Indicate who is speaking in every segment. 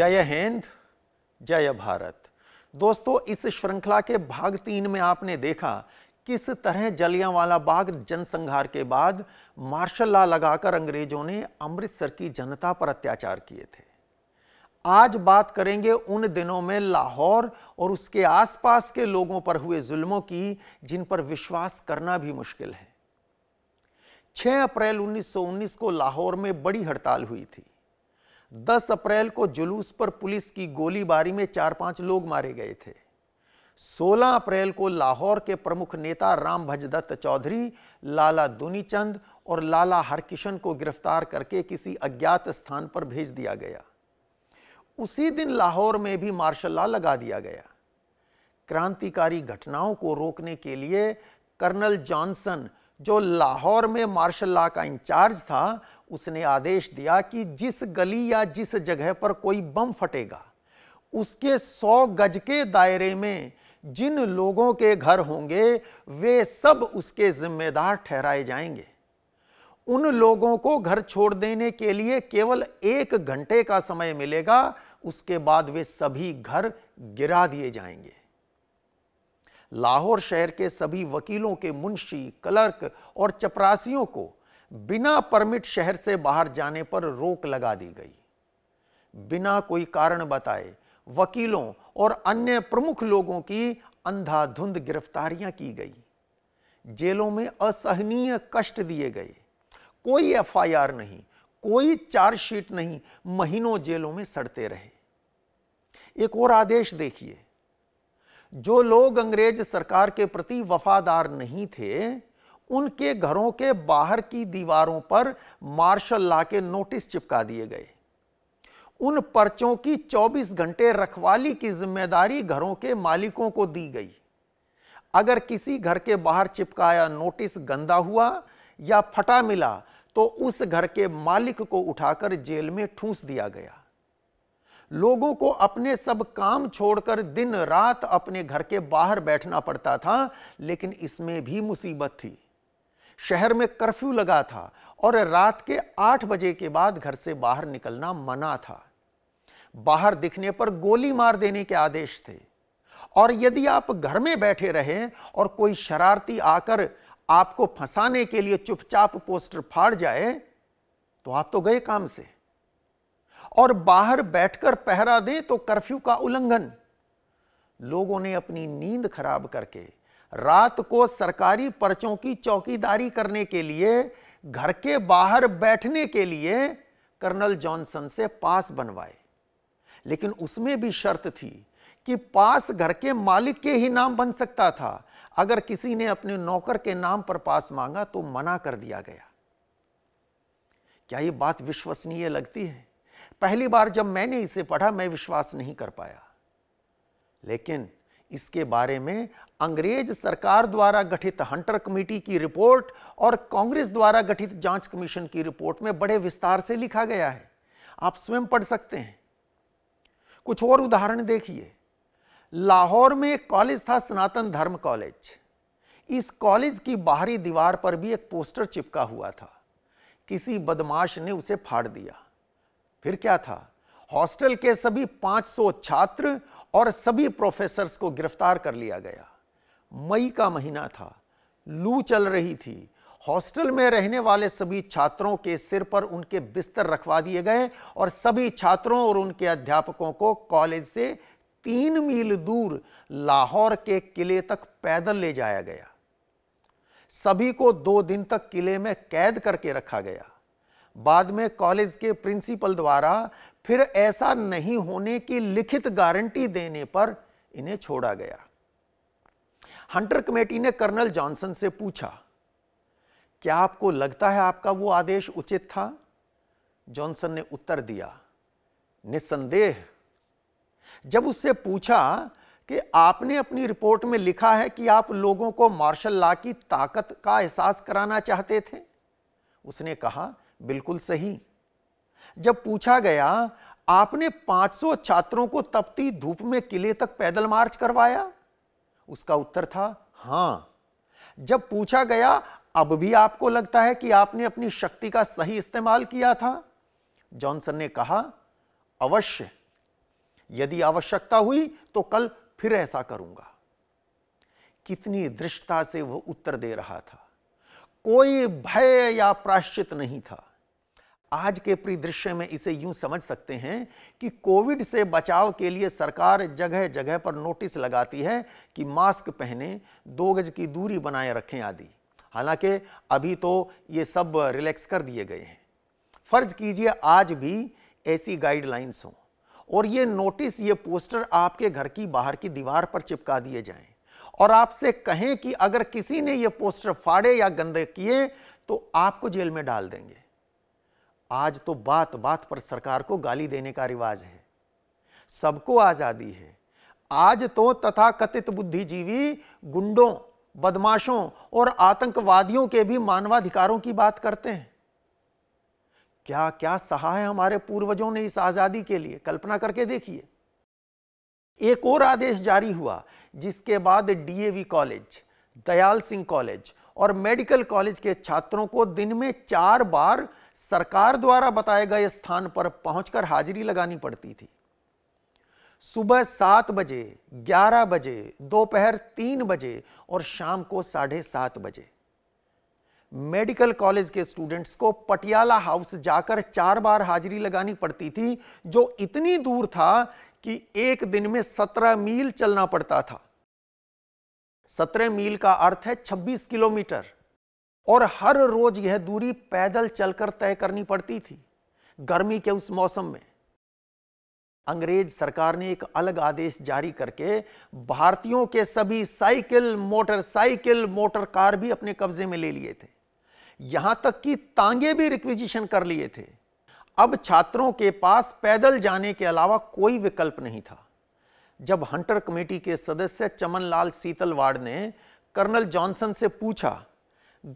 Speaker 1: जय हिंद जय भारत दोस्तों इस श्रृंखला के भाग तीन में आपने देखा किस तरह जलियांवाला बाग जनसंहार के बाद मार्शल लॉ लगाकर अंग्रेजों ने अमृतसर की जनता पर अत्याचार किए थे आज बात करेंगे उन दिनों में लाहौर और उसके आसपास के लोगों पर हुए जुल्मों की जिन पर विश्वास करना भी मुश्किल है 6 अप्रैल 1919 को लाहौर में बड़ी हड़ताल हुई थी 10 अप्रैल को जुलूस पर पुलिस की गोलीबारी में चार पांच लोग मारे गए थे 16 अप्रैल को लाहौर के प्रमुख नेता राम भजदत्त चौधरी लाला दुनीचंद और लाला हरकिशन को गिरफ्तार करके किसी अज्ञात स्थान पर भेज दिया गया उसी दिन लाहौर में भी मार्शल लॉ लगा दिया गया क्रांतिकारी घटनाओं को रोकने के लिए कर्नल जॉनसन जो लाहौर में मार्शल लॉ का इंचार्ज था उसने आदेश दिया कि जिस गली या जिस जगह पर कोई बम फटेगा उसके सौ गज के दायरे में जिन लोगों के घर होंगे वे सब उसके जिम्मेदार ठहराए जाएंगे उन लोगों को घर छोड़ देने के लिए केवल एक घंटे का समय मिलेगा उसके बाद वे सभी घर गिरा दिए जाएंगे लाहौर शहर के सभी वकीलों के मुंशी क्लर्क और चपरासियों को बिना परमिट शहर से बाहर जाने पर रोक लगा दी गई बिना कोई कारण बताए वकीलों और अन्य प्रमुख लोगों की अंधाधुंध गिरफ्तारियां की गई जेलों में असहनीय कष्ट दिए गए कोई एफआईआर नहीं कोई चार्जशीट नहीं महीनों जेलों में सड़ते रहे एक और आदेश देखिए जो लोग अंग्रेज सरकार के प्रति वफादार नहीं थे उनके घरों के बाहर की दीवारों पर मार्शल ला के नोटिस चिपका दिए गए उन पर्चों की 24 घंटे रखवाली की जिम्मेदारी घरों के मालिकों को दी गई अगर किसी घर के बाहर चिपकाया नोटिस गंदा हुआ या फटा मिला तो उस घर के मालिक को उठाकर जेल में ठूस दिया गया लोगों को अपने सब काम छोड़कर दिन रात अपने घर के बाहर बैठना पड़ता था लेकिन इसमें भी मुसीबत थी शहर में कर्फ्यू लगा था और रात के आठ बजे के बाद घर से बाहर निकलना मना था बाहर दिखने पर गोली मार देने के आदेश थे और यदि आप घर में बैठे रहे और कोई शरारती आकर आपको फंसाने के लिए चुपचाप पोस्टर फाड़ जाए तो आप तो गए काम से और बाहर बैठकर पहरा दे तो कर्फ्यू का उल्लंघन लोगों ने अपनी नींद खराब करके रात को सरकारी पर्चों की चौकीदारी करने के लिए घर के बाहर बैठने के लिए कर्नल जॉनसन से पास बनवाए लेकिन उसमें भी शर्त थी कि पास घर के मालिक के ही नाम बन सकता था अगर किसी ने अपने नौकर के नाम पर पास मांगा तो मना कर दिया गया क्या यह बात विश्वसनीय लगती है पहली बार जब मैंने इसे पढ़ा मैं विश्वास नहीं कर पाया लेकिन इसके बारे में अंग्रेज सरकार द्वारा गठित हंटर कमेटी की रिपोर्ट और कांग्रेस द्वारा गठित जांच कमीशन की रिपोर्ट में बड़े विस्तार से लिखा गया है आप स्वयं पढ़ सकते हैं कुछ और उदाहरण देखिए लाहौर में एक कॉलेज था सनातन धर्म कॉलेज इस कॉलेज की बाहरी दीवार पर भी एक पोस्टर चिपका हुआ था किसी बदमाश ने उसे फाड़ दिया फिर क्या था हॉस्टल के सभी 500 छात्र और सभी प्रोफेसर्स को गिरफ्तार कर लिया गया मई का महीना था लू चल रही थी हॉस्टल में रहने वाले सभी छात्रों के सिर पर उनके बिस्तर रखवा दिए गए और सभी छात्रों और उनके अध्यापकों को कॉलेज से तीन मील दूर लाहौर के किले तक पैदल ले जाया गया सभी को दो दिन तक किले में कैद करके रखा गया बाद में कॉलेज के प्रिंसिपल द्वारा फिर ऐसा नहीं होने की लिखित गारंटी देने पर इन्हें छोड़ा गया हंटर कमेटी ने कर्नल जॉनसन से पूछा क्या आपको लगता है आपका वो आदेश उचित था जॉनसन ने उत्तर दिया निसंदेह जब उससे पूछा कि आपने अपनी रिपोर्ट में लिखा है कि आप लोगों को मार्शल लॉ की ताकत का एहसास कराना चाहते थे उसने कहा बिल्कुल सही जब पूछा गया आपने 500 छात्रों को तपती धूप में किले तक पैदल मार्च करवाया उसका उत्तर था हां जब पूछा गया अब भी आपको लगता है कि आपने अपनी शक्ति का सही इस्तेमाल किया था जॉनसन ने कहा अवश्य यदि आवश्यकता हुई तो कल फिर ऐसा करूंगा कितनी दृष्टता से वह उत्तर दे रहा था कोई भय या प्राश्चित नहीं था आज के परिदृश्य में इसे यूं समझ सकते हैं कि कोविड से बचाव के लिए सरकार जगह जगह पर नोटिस लगाती है कि मास्क पहने दो गज की दूरी बनाए रखें आदि हालांकि अभी तो ये सब रिलैक्स कर दिए गए हैं फर्ज कीजिए आज भी ऐसी गाइडलाइंस हों और ये नोटिस ये पोस्टर आपके घर की बाहर की दीवार पर चिपका दिए जाएं और आपसे कहें कि अगर किसी ने ये पोस्टर फाड़े या गंदे किए तो आपको जेल में डाल देंगे आज तो बात बात पर सरकार को गाली देने का रिवाज है सबको आजादी है आज तो तथा कथित बुद्धिजीवी गुंडों बदमाशों और आतंकवादियों के भी मानवाधिकारों की बात करते हैं क्या क्या सहा है हमारे पूर्वजों ने इस आजादी के लिए कल्पना करके देखिए एक और आदेश जारी हुआ जिसके बाद DAV college Dayal Singh college और मेडिकल कॉलेज के छात्रों को दिन में चार बार सरकार द्वारा बताए गए स्थान पर पहुंचकर हाजिरी लगानी पड़ती थी सुबह सात बजे ग्यारह बजे दोपहर तीन बजे और शाम को साढ़े सात बजे मेडिकल कॉलेज के स्टूडेंट्स को पटियाला हाउस जाकर चार बार हाजिरी लगानी पड़ती थी जो इतनी दूर था कि एक दिन में सत्रह मील चलना पड़ता था सत्रह मील का अर्थ है छब्बीस किलोमीटर और हर रोज यह दूरी पैदल चलकर तय करनी पड़ती थी गर्मी के उस मौसम में अंग्रेज सरकार ने एक अलग आदेश जारी करके भारतीयों के सभी साइकिल मोटरसाइकिल मोटर कार भी अपने कब्जे में ले लिए थे यहां तक कि तांगे भी रिक्विजिशन कर लिए थे अब छात्रों के पास पैदल जाने के अलावा कोई विकल्प नहीं था जब हंटर कमेटी के सदस्य चमनलाल सीतलवाड़ ने कर्नल जॉनसन से पूछा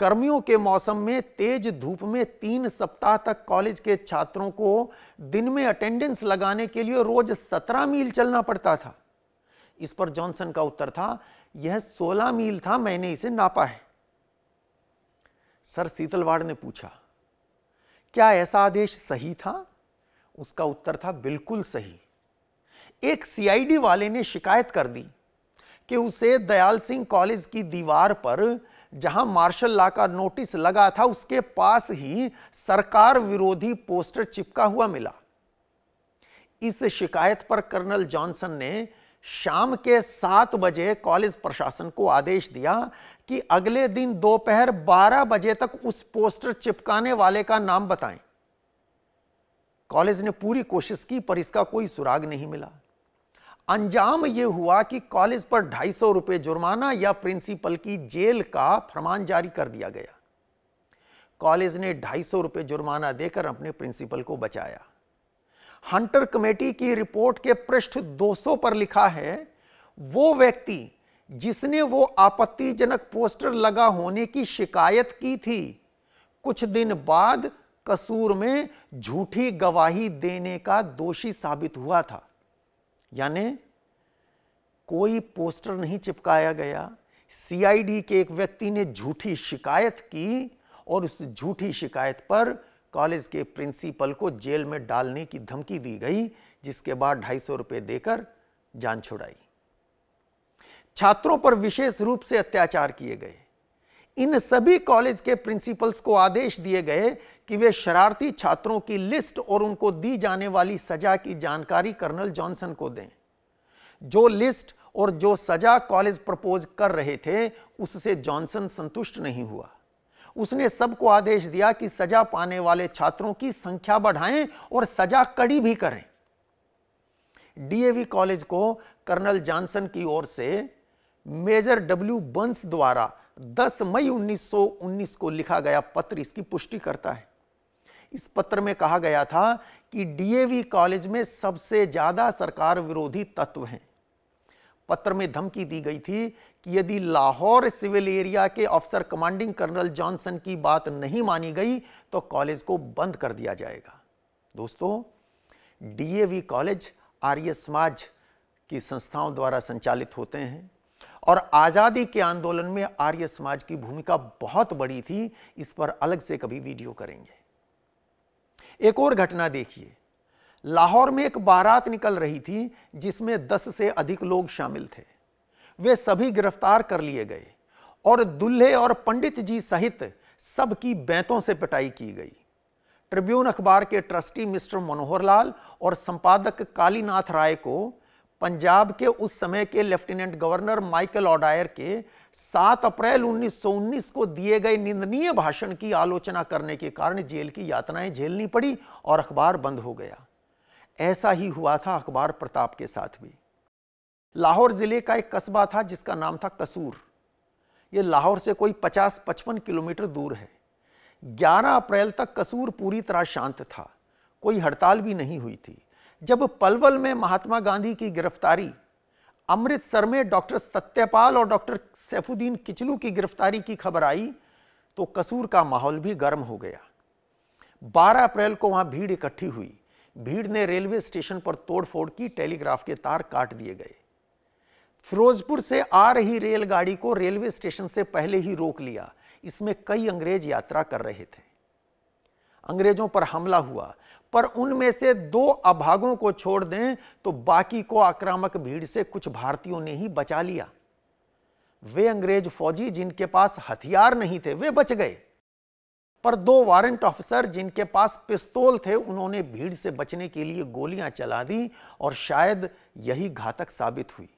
Speaker 1: गर्मियों के मौसम में तेज धूप में तीन सप्ताह तक कॉलेज के छात्रों को दिन में अटेंडेंस लगाने के लिए रोज सत्रह मील चलना पड़ता था इस पर जॉनसन का उत्तर था यह सोलह मील था मैंने इसे नापा है सर शीतलवाड़ ने पूछा क्या ऐसा आदेश सही था उसका उत्तर था बिल्कुल सही एक सीआईडी वाले ने शिकायत कर दी कि उसे दयाल सिंह कॉलेज की दीवार पर जहां मार्शल लॉ का नोटिस लगा था उसके पास ही सरकार विरोधी पोस्टर चिपका हुआ मिला इस शिकायत पर कर्नल जॉनसन ने शाम के सात बजे कॉलेज प्रशासन को आदेश दिया कि अगले दिन दोपहर बारह बजे तक उस पोस्टर चिपकाने वाले का नाम बताएं। कॉलेज ने पूरी कोशिश की पर इसका कोई सुराग नहीं मिला अंजाम ये हुआ कि कॉलेज पर ढाई सौ रुपये जुर्माना या प्रिंसिपल की जेल का फरमान जारी कर दिया गया कॉलेज ने ढाई सौ रुपये जुर्माना देकर अपने प्रिंसिपल को बचाया हंटर कमेटी की रिपोर्ट के पृष्ठ 200 पर लिखा है वो व्यक्ति जिसने वो आपत्तिजनक पोस्टर लगा होने की शिकायत की थी कुछ दिन बाद कसूर में झूठी गवाही देने का दोषी साबित हुआ था यानी कोई पोस्टर नहीं चिपकाया गया सीआईडी के एक व्यक्ति ने झूठी शिकायत की और उस झूठी शिकायत पर कॉलेज के प्रिंसिपल को जेल में डालने की धमकी दी गई जिसके बाद ढाई सौ रुपये देकर जान छुड़ाई छात्रों पर विशेष रूप से अत्याचार किए गए इन सभी कॉलेज के प्रिंसिपल्स को आदेश दिए गए कि वे शरारती छात्रों की लिस्ट और उनको दी जाने वाली सजा की जानकारी कर्नल जॉनसन को दें जो लिस्ट और जो सजा कॉलेज प्रपोज कर रहे थे उससे जॉनसन संतुष्ट नहीं हुआ उसने सबको आदेश दिया कि सजा पाने वाले छात्रों की संख्या बढ़ाएं और सजा कड़ी भी करें डीएवी कॉलेज को कर्नल जॉनसन की ओर से मेजर डब्ल्यू बंस द्वारा 10 मई 1919 को लिखा गया पत्र इसकी पुष्टि करता है इस पत्र में कहा गया था कि डीएवी कॉलेज में सबसे ज्यादा सरकार विरोधी तत्व हैं पत्र में धमकी दी गई थी कि यदि लाहौर सिविल एरिया के ऑफिसर कमांडिंग कर्नल जॉनसन की बात नहीं मानी गई तो कॉलेज को बंद कर दिया जाएगा दोस्तों डीएवी कॉलेज आर्य समाज की संस्थाओं द्वारा संचालित होते हैं और आज़ादी के आंदोलन में आर्य समाज की भूमिका बहुत बड़ी थी इस पर अलग से कभी वीडियो करेंगे एक और घटना देखिए लाहौर में एक बारात निकल रही थी जिसमें दस से अधिक लोग शामिल थे वे सभी गिरफ्तार कर लिए गए और दुल्हे और पंडित जी सहित सबकी बैतों से पिटाई की गई ट्रिब्यून अखबार के ट्रस्टी मिस्टर मनोहर लाल और संपादक कालीनाथ राय को पंजाब के उस समय के लेफ्टिनेंट गवर्नर माइकल ऑडायर के 7 अप्रैल 1919 को दिए गए निंदनीय भाषण की आलोचना करने के कारण जेल की यातनाएं झेलनी पड़ी और अखबार बंद हो गया ऐसा ही हुआ था अखबार प्रताप के साथ भी लाहौर जिले का एक कस्बा था जिसका नाम था कसूर यह लाहौर से कोई 50-55 किलोमीटर दूर है 11 अप्रैल तक कसूर पूरी तरह शांत था कोई हड़ताल भी नहीं हुई थी जब पलवल में महात्मा गांधी की गिरफ्तारी अमृतसर में डॉक्टर सत्यपाल और डॉक्टर सैफुद्दीन किचलू की गिरफ्तारी की खबर आई तो कसूर का माहौल भी गर्म हो गया 12 अप्रैल को वहां भीड़ इकट्ठी हुई भीड़ ने रेलवे स्टेशन पर तोड़फोड़ की टेलीग्राफ के तार काट दिए गए फिरोजपुर से आ रही रेलगाड़ी को रेलवे स्टेशन से पहले ही रोक लिया इसमें कई अंग्रेज यात्रा कर रहे थे अंग्रेजों पर हमला हुआ पर उनमें से दो अभागों को छोड़ दें तो बाकी को आक्रामक भीड़ से कुछ भारतीयों ने ही बचा लिया वे अंग्रेज फौजी जिनके पास हथियार नहीं थे वे बच गए पर दो वारंट ऑफिसर जिनके पास पिस्तौल थे उन्होंने भीड़ से बचने के लिए गोलियां चला दी और शायद यही घातक साबित हुई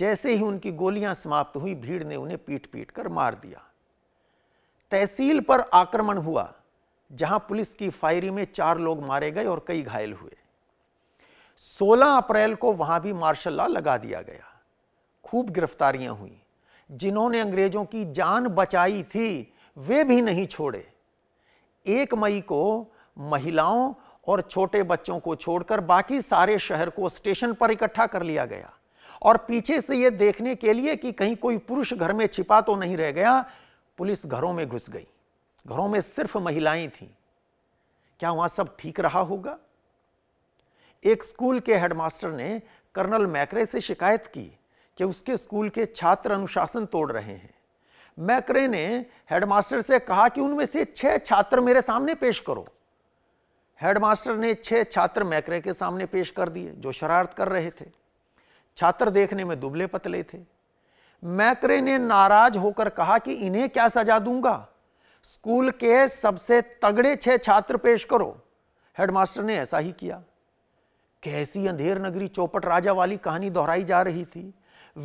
Speaker 1: जैसे ही उनकी गोलियां समाप्त हुई भीड़ ने उन्हें पीट पीट कर मार दिया तहसील पर आक्रमण हुआ जहां पुलिस की फायरी में चार लोग मारे गए और कई घायल हुए 16 अप्रैल को वहां भी मार्शल लॉ लगा दिया गया खूब गिरफ्तारियां हुई जिन्होंने अंग्रेजों की जान बचाई थी वे भी नहीं छोड़े एक मई को महिलाओं और छोटे बच्चों को छोड़कर बाकी सारे शहर को स्टेशन पर इकट्ठा कर लिया गया और पीछे से यह देखने के लिए कि कहीं कोई पुरुष घर में छिपा तो नहीं रह गया पुलिस घरों में घुस गई घरों में सिर्फ महिलाएं थीं क्या वहां सब ठीक रहा होगा एक स्कूल के हेडमास्टर ने कर्नल मैकरे से शिकायत की कि उसके स्कूल के छात्र अनुशासन तोड़ रहे हैं मैकरे ने हेडमास्टर से कहा कि उनमें से छह छात्र मेरे सामने पेश करो हेडमास्टर ने छह छात्र मैकरे के सामने पेश कर दिए जो शरारत कर रहे थे छात्र देखने में दुबले पतले थे मैकरे ने नाराज होकर कहा कि इन्हें क्या सजा दूंगा स्कूल के सबसे तगड़े छह छात्र पेश करो हेडमास्टर ने ऐसा ही किया कैसी अंधेर नगरी चौपट राजा वाली कहानी दोहराई जा रही थी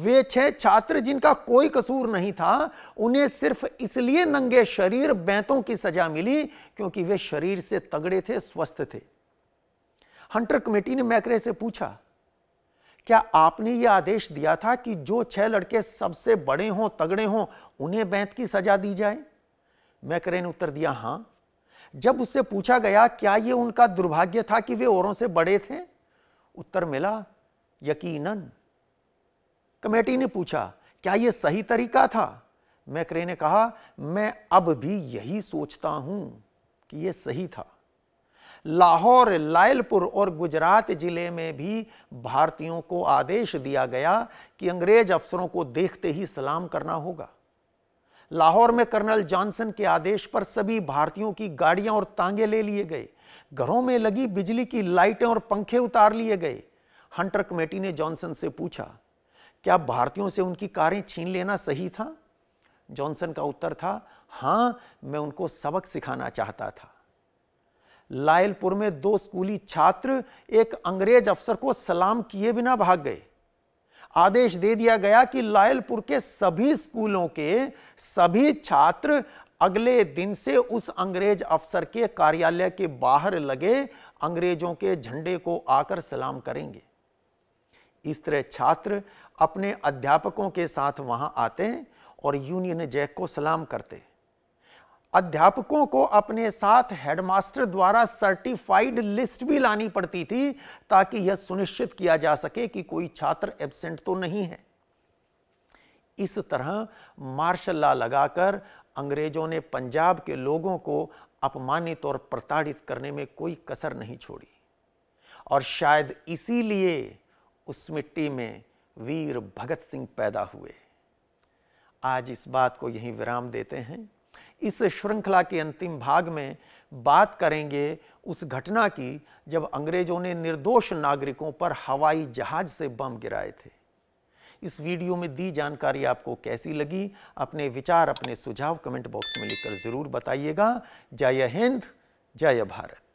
Speaker 1: वे छह छात्र जिनका कोई कसूर नहीं था उन्हें सिर्फ इसलिए नंगे शरीर बैंतों की सजा मिली क्योंकि वे शरीर से तगड़े थे स्वस्थ थे हंटर कमेटी ने मैकरे से पूछा क्या आपने यह आदेश दिया था कि जो छह लड़के सबसे बड़े हों तगड़े हों उन्हें बैंत की सजा दी जाए मैकरे ने उत्तर दिया हां जब उससे पूछा गया क्या यह उनका दुर्भाग्य था कि वे औरों से बड़े थे उत्तर मिला यकीनन कमेटी ने पूछा क्या यह सही तरीका था मैकरे ने कहा मैं अब भी यही सोचता हूं कि यह सही था लाहौर लायलपुर और गुजरात जिले में भी भारतीयों को आदेश दिया गया कि अंग्रेज अफसरों को देखते ही सलाम करना होगा लाहौर में कर्नल जॉनसन के आदेश पर सभी भारतीयों की गाड़ियां और तांगे ले लिए गए घरों में लगी बिजली की लाइटें और पंखे उतार लिए गए हंटर कमेटी ने जॉनसन से पूछा क्या भारतीयों से उनकी कारें छीन लेना सही था जॉनसन का उत्तर था हां मैं उनको सबक सिखाना चाहता था लायलपुर में दो स्कूली छात्र एक अंग्रेज अफसर को सलाम किए बिना भाग गए आदेश दे दिया गया कि लायलपुर के सभी स्कूलों के सभी छात्र अगले दिन से उस अंग्रेज अफसर के कार्यालय के बाहर लगे अंग्रेजों के झंडे को आकर सलाम करेंगे इस तरह छात्र अपने अध्यापकों के साथ वहां आते हैं और यूनियन जैक को सलाम करते हैं अध्यापकों को अपने साथ हेडमास्टर द्वारा सर्टिफाइड लिस्ट भी लानी पड़ती थी ताकि यह सुनिश्चित किया जा सके कि कोई छात्र एबसेंट तो नहीं है इस तरह मार्शल लॉ लगाकर अंग्रेजों ने पंजाब के लोगों को अपमानित और प्रताड़ित करने में कोई कसर नहीं छोड़ी और शायद इसीलिए उस मिट्टी में वीर भगत सिंह पैदा हुए आज इस बात को यहीं विराम देते हैं इस श्रृंखला के अंतिम भाग में बात करेंगे उस घटना की जब अंग्रेजों ने निर्दोष नागरिकों पर हवाई जहाज से बम गिराए थे इस वीडियो में दी जानकारी आपको कैसी लगी अपने विचार अपने सुझाव कमेंट बॉक्स में लिखकर ज़रूर बताइएगा जय हिंद जय भारत